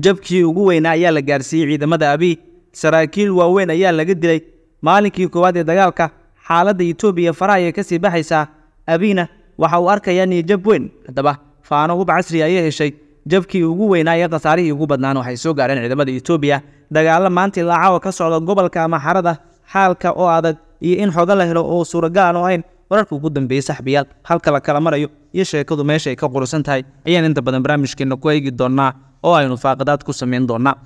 jabkii ugu weynaa ayaa la gaarsiiyey ciidamada abi saraakiil waaweyn ayaa laga dilay maalinkii koowaad ee dagaalka xaaladda etoobiya faraha ayay ka sii baxaysaa abiyna waxa uu arkayaa niyojab weyn haddaba faano hub casri ah ayay heshay jabkii ugu weynaa ee khasaarihii ugu badnaan waxay soo gaareen ciidamada etoobiya dagaallo maanta ilaa ka socda gobolka ama xaalka oo adag iyo in xogo la helo oo suuragal aan ahayn wararka ugu dambeeyey saxbiyaal halka la kala marayo iyo sheekadu meesha ay ka qurusan tahay ayaan inta badan barnaamijkeenna ku eegi doonnaa oo aynu faaqadaad ku samayn doonaa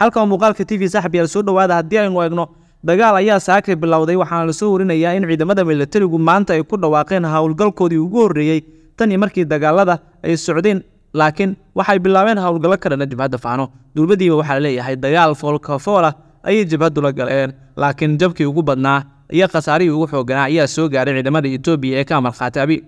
halkan muuqaalka t v saxbiyaa soo dhowaada haddii aynu eegno dagaal ayaa saakri bilowday waxaana lasoo warinayaa in ciidamada milatarigu maanta ay ku dhawaaqeen howlgalkoodii ugu horreeyey tan iyo markii dagaalada ay socdeen laakiin waxay bilaabeen howlgallo ka dhana faano duulbadiiba waxaa laleeyahay dagaal foolkafoolah ayay jibhaddu la galeen laakiin jabkii ugu badnaa iyo khasaarihii ugu xooganaa ayaa soo gaaray ciidamada etoobiya ee ka amar khaataabi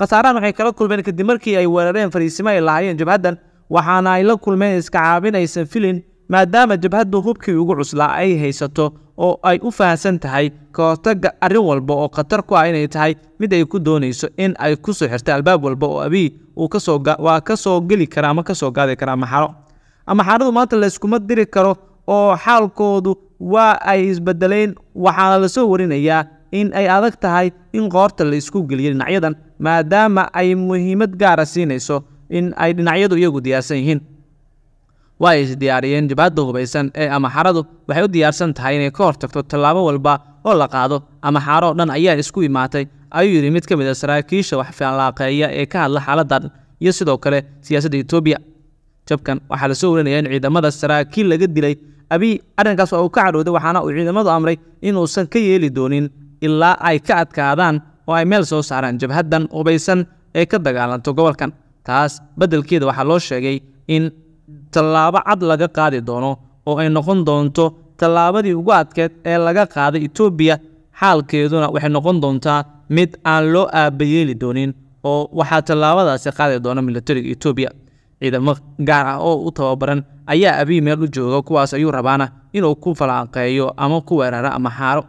waxay kala kulmeen kadib markii ay weerareen fariisimo ay lahaayeen jabhaddan waxaana ay la kulmeen iskacaabinaysa filin maadaama jabhaddu hubkii ugu cuslaa ay haysato oo ay u fahansan tahay ka hortagga arrin walba oo khatar ku ah inay tahay mid ay ku doonayso in ay ku soo xirta albaab walba oo abiy waa ka soo geli kara ama ka soo gaadi kara maxaro amaxaradu maanta layskuma diri karo oo xaalkoodu waa ay isbedeleen waxaana lasoo warinayaa in ay adag tahay in qoorta la isku geliyo dhinacyadan maadaama ay muhiimad gaara ah siinayso in ay dhinacyadu iyagu diyaarsan yihiin waa ay isdiyaariyeen jabaadda hubaysan ee amaxaradu waxay u diyaarsan tahay inay ka hortagto tallaabo walba oo la qaado amaxaro dhan ayaa isku imaatay ayuu yidhi mid ka mid a ah saraakiisha wax faanlaaqeeya ee ka hadla xaaladdan iyo sidoo kale siyaasadda etoobiya jabkan waxaa lasoo warinaya in ciidamada saraakiil laga dilay abiy arrinkaas waa uu ka cadhooday waxaana uu ciidamadu amray inuusan ka yeeli doonin ilaa ay ka adkaadaan oo ay meel soo saaraan jabhaddan hubaysan ee ka dagaalanto gobolkan taas beddelkeeda waxaa loo sheegay in tallaabo cad laga qaadi doono oo ay noqon doonto tallaabadii ugu adkeed ee laga qaaday etoobiya xaalkeeduna waxay noqon doontaa mid aan loo aabayeeli doonin oo waxaa tallaabadaasi qaadi doona milatariga etoobiya ciidamo gaar ah oo u tababaran ayaa abiy meel u jooga kuwaas ayuu rabaana inuu ku falanqeeyo ama ku weeraro ama xaaro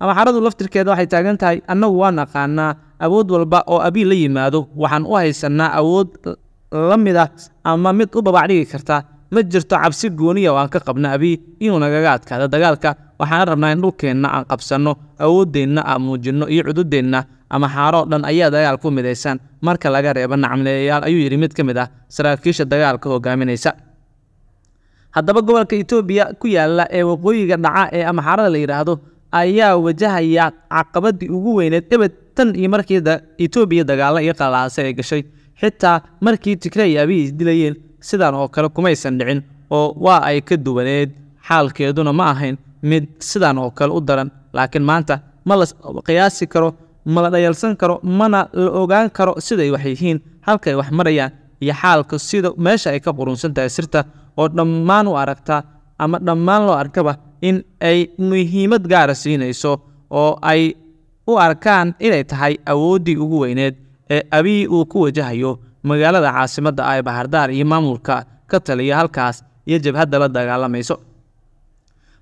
ama xaradu laftirkeeda waxay taagan tahay annagu waa naqaanaa awood walba oo abi la yimaado waxaan u haysanaa awood la mid ah ama mid u babacdhigi karta ma jirto cabsi gooniya ah oo aan ka qabno abii inuu nagaga adkaado dagaalka waxaan rabnaa in dhulkeenna aan qabsanno awooddeenna aan muujinno iyo cududeenna ama xaaroo dhan ayaa dagaal ku marka laga reebo nacmleeyayaal ayuu yidhi mid ka mid ah saraakiisha dagaalka hogaaminaysa haddaba gobolka itoobiya ku yaala ee waqooyiga dhaca ee ama la yidhaahdo ayaa wajahaya caqabadii ugu weyneed ebed tan iyo markii etoobiya dagaalo iyo qalaase ay gashay xitaa markii tigre iyo abihi isdilayeen sidan oo kale kumaysan dhicin oo waa ay ka duwaneed xaalkeeduna ma ahayn mid sidan oo kale u daran laakiin maanta ma la qiyaasi karo ma la dhayalsan karo mana la ogaan karo siday wax yihiin halkaay wax marayaan iyo xaalka sida meesha ay ka qurunsan tahay sirta oo dhammaan u aragtaa ama dhammaan loo arkaba in ay muhiimad gaara siinayso oo ay u arkaan inay tahay awooddii ugu weyneed ee abiyi uu ku wajahayo magaalada caasimadda ah ee baxardaar iyo maamulka ka taliya halkaas iyo jabhadda la dagaalamayso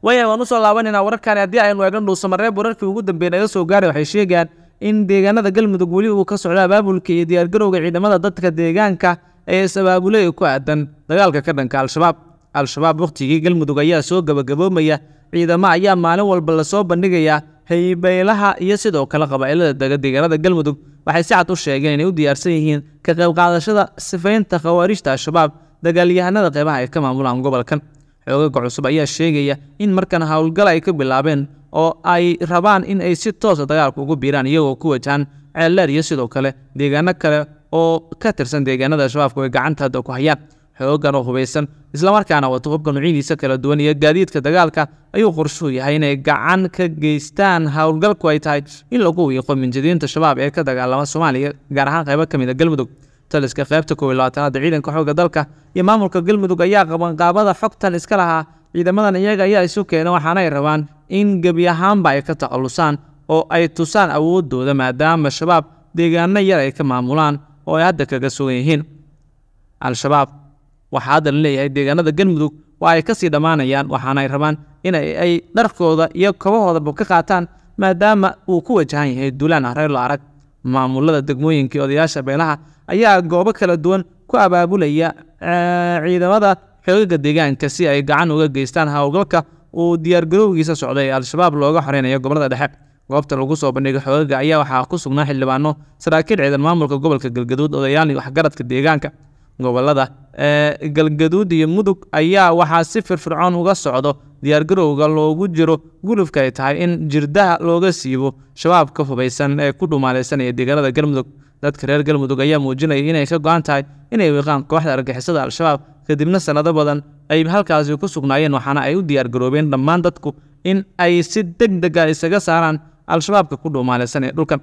waya waan usoo laabanayna wararkani haddii aynu eegno dhuusamareeb wararkii ugu dambeey naga soo gaaray waxay sheegaan in deegaanada galmudug weli uu ka socdo abaabulka iyo diyaargarowga ciidamada dadka deegaanka ee is-abaabulay ku aadan dagaalka ka dhanka al-shabaab al-shabaab wakhtigii galmudug ayaa soo gabagaboomaya ciidamo ayaa maalin walba lasoo bandhigayaa haybeylaha iyo sidoo kale qabaa'ilada deegaanada galmudug waxay si cad u sheegeen inay u diyaarsan yihiin ka qaybqaadashada sifaynta khawaarijta al-shabaab dagaalyahanada qeybaha ay ka maamulaan gobolkan xoogaga cusub ayaa sheegaya in markan howlgal ay ka bilaabeen oo ay rabaan in ay si toosa ah dagaalka ugu biiraan iyagoo ku wajahan ceeldheer iyo sidoo kale deegaano kale oo ka tirsan deegaanada al-shabaabku ay gacanta ku hayaan xoogan oo hubaysan islamarkaana wato hubka nuucyadiisa kala duwan iyo gaadiidka dagaalka ayuu qorshuhu yahay inay gacan ka geystaan howlgalku ay tahay in lagu wiiqo minjidiinta shabaab ee ka dagaalama soomaaliya gaar ahaan qaybo ka mid a ah galmudug taliska qaybta koob labaatanaad ciidanka xoogga dalka iyo maamulka galmudug ayaa qabanqaabada xogtan iska lahaa ciidamadan iyaga ayaa isu keena waxaanaay rabaan in gebi ahaanba ay ka takhalusaan oo ay tusaan awoodooda maadaama shabaab deegaano yar ay ka maamulaan oo ay hadda kaga sugan yihiin al-shabaab waxaa haddan leeyahay deegaanada galmudug waa ay kasii dhammaanayaan waxaana ay rabaan in ay dharkooda iyo kabahoodaba ka qaataan maadaama uu ku wajahan yahay duulaan hareerlo arag maamulada degmooyinkii odayaasha beelaha ayaa goobo kala duwan ku abaabulaya ciidamada xoogaga deegaanka si ay gacan uga geystaan howlgalka uu diyaargarowgiisa socday ee al-shabaab looga xoreynayo gobolada dhexe goobta lagu soo bandhigay xoogaga ayaa waxaa ku sugnaa xildhibaano saraakiil ciidan maamulka gobolka galgaduud odayaal waxgaradka deegaanka gobolada galgaduud iyo mudug ayaa waxaa si firfircoon uga socdo diyaargarowga loogu jiro gulufka ay tahay in jirdaha looga siibo shabaabka hubaysan ee ku dhumaalaysanaya deegaanada galmudug dadka reer galmudug ayaa muujinaya inay ka go-an tahay inay wiiqaan kooxda argixisada al-shabaab kadibna sannado badan ay halkaasi ku sugnaayeen waxaana ay u diyaargaroobeen dhammaan dadku in ay si deg dega ah isaga saaraan al-shabaabka ku dhumaalaysanaya dhulkan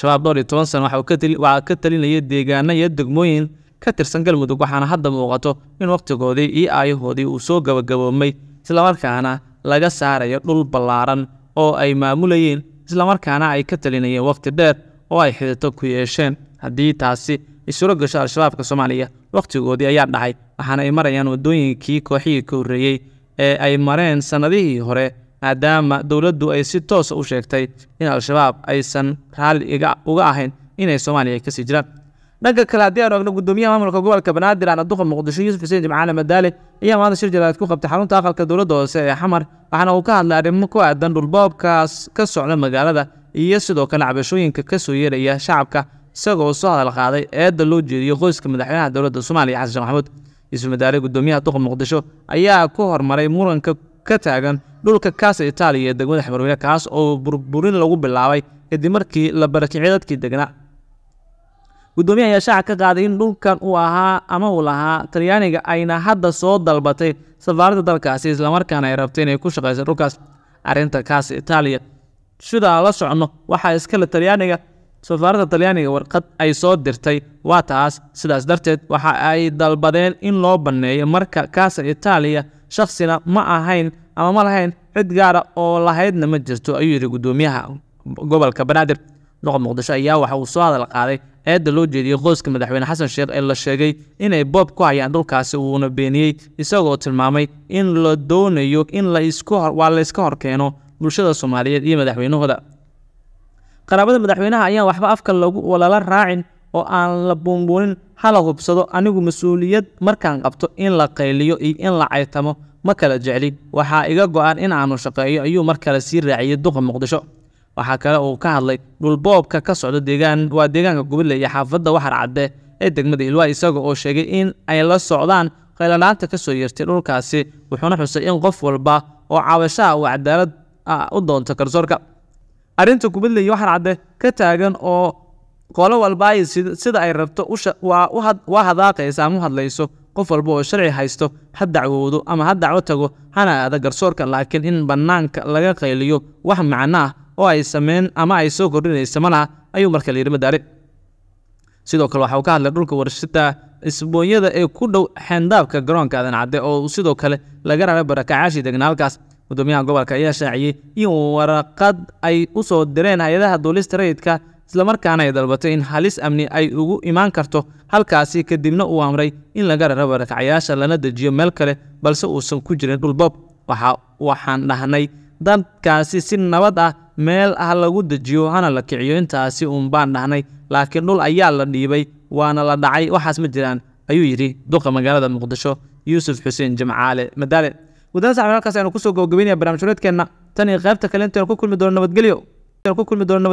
shabaab dhowr iyo toban sana waxaa ka talinaya deegaano iyo degmooyin ka tirsan galmudug waxaana hadda muuqato in wakhtigoodii iyo aayahoodii uu soo gabagaboomay islamarkaana laga saarayo dhul ballaaran oo ay maamulayeen islamarkaana ay ka talinayeen wakhti dheer oo ay xidito ku yeesheen haddii taasi ay gasho al-shabaabka soomaaliya wakhtigoodii ayaa dhacay waxaana ay marayaan waddooyinkii kooxihii ka horreeyey ee ay mareen sannadihii hore maadaama dowladdu ay si toosa ah u sheegtay in al-shabaab aysan raalli uga ahayn inay soomaaliya kasii jiraan dhanka kale haddii aan ogno gudoomiyaha maamulka gobolka banaadir aan duqa muqdisho yuusuf xuseen jimcaale madaale ayaa maanta shir jalaad ku qabtay xarunta aqalka dowladda hoose ee xamar waxaana uu ka hadlay arrimo ku aadan dhulboobkaas ka socda magaalada iyo sidoo kale cabashooyinka ka soo yeeraya shacabka isagoo soo hadal qaaday eedda loo jeediyo qoyska madaxweynaha dowladda soomaaliya xasan sheekh maxamuud yuusuf madaale gudoomiyaha duqa muqdisho ayaa ku hormaray muranka ka taagan dhulka kaasa itaaliya ee degmada xamarweyne kaas oo burburin lagu bilaabay kadib markii la barakiciyay dadkii degnaa guddoomiyaha ayaa shaaca ka qaaday in dhulkan uu ahaa ama uu lahaa talyaaniga ayna hadda soo dalbatay safaaradda dalkaasi islamarkaana ay rabtay inay ku shaqaysa dhulkaas arinta kaasa itaaliya sidaa la socno waxaa iskale talyaaniga safaaradda talyaaniga warqad ay soo dirtay waa taas sidaas darteed waxa ay dalbadeen in loo banneeyo marka kaasa itaaliya shaksina ma ahayn ama ma lahayn cid gaara oo lahaydna ma jirto ayuu yidhi gudoomiyaha gobolka banaadir nuqod muqdisho ayaa waxa uu soo hadal qaaday eedda loo jeediyey qoyska madaxweyne xasan sheekh ee la sheegay inay boob ku hayaan dhulkaasi uuna beeniyey isagoo tilmaamay in la doonayo in waa layska horkeeno bulshada soomaaliyeed iyo madaxweynahooda qaraabada madaxweynaha ayaan waxba afka lagu walala raacin oo aan la buunbuunin ha la hubsado anigu mas-uuliyad markaan qabto in la qayliyo iyo in la caytamo ma kala jecli waxaa iga go-an aanu shaqeeyo ayuu mar kale sii raaciyey duqa muqdisho waxaa kale uu ka hadlay dhulboobka ka socda deegaan waa deegaanka gubile iyo xaafadda waxar cadde ee degmada hilwaa isaga oo sheegay in ay la socdaan qaylanaanta ka soo yeertay dhulkaasi wuxuuna xusay in qof walba oo caawashaha uu cadaalad ah, u doonto garsoorka arrinta gubidle iyo waxar cadde ka taagan oo qolo walba sida ay rabto waa hadaaqaysa ama u hadlayso qof walba oo sharci haysto ha dacwoodo ama ha dacwo tago hana aada garsoorka laakiin in bannaanka laga qayliyo wax macno ah oo ay sameyn ama ay soo kordhinaysa malaha ayuu marka layidhi madaari sidoo kale waxa uu ka hadlay dhulka warshada isboonyada ee ku dhow xeendaabka garoonka adancadde oo sidoo kale laga rara barakacaashii degnaa halkaas gudoomiyaha gobolka ayaa shaaciyey in waraqad ay u soo direen hay-adaha duulista rayidka islamarkaana ay dalbatay in halis amni ay ugu imaan karto halkaasi kadibna uu amray in laga rarabo rakacyaasha lana dejiyo meel kale balse uusan ku jirin dhulboob waxaan dhahnay dadkaasi si nabad ah meel ah lagu dejiyo hana la kiciyo intaasi uunbaan dhahnay laakiin dhul ayaa la dhiibay waana la dhacay waxaas ma jiraan ayuu yidhi duqa magaalada muqdisho yuusuf xuseen jamcaale madaale gudan saxbi halkaas aynu kusoo gobagabaynaya barnamij horeedkeenna tan iyo qaybta kale intaynu ku kulmi doono nabadgelyo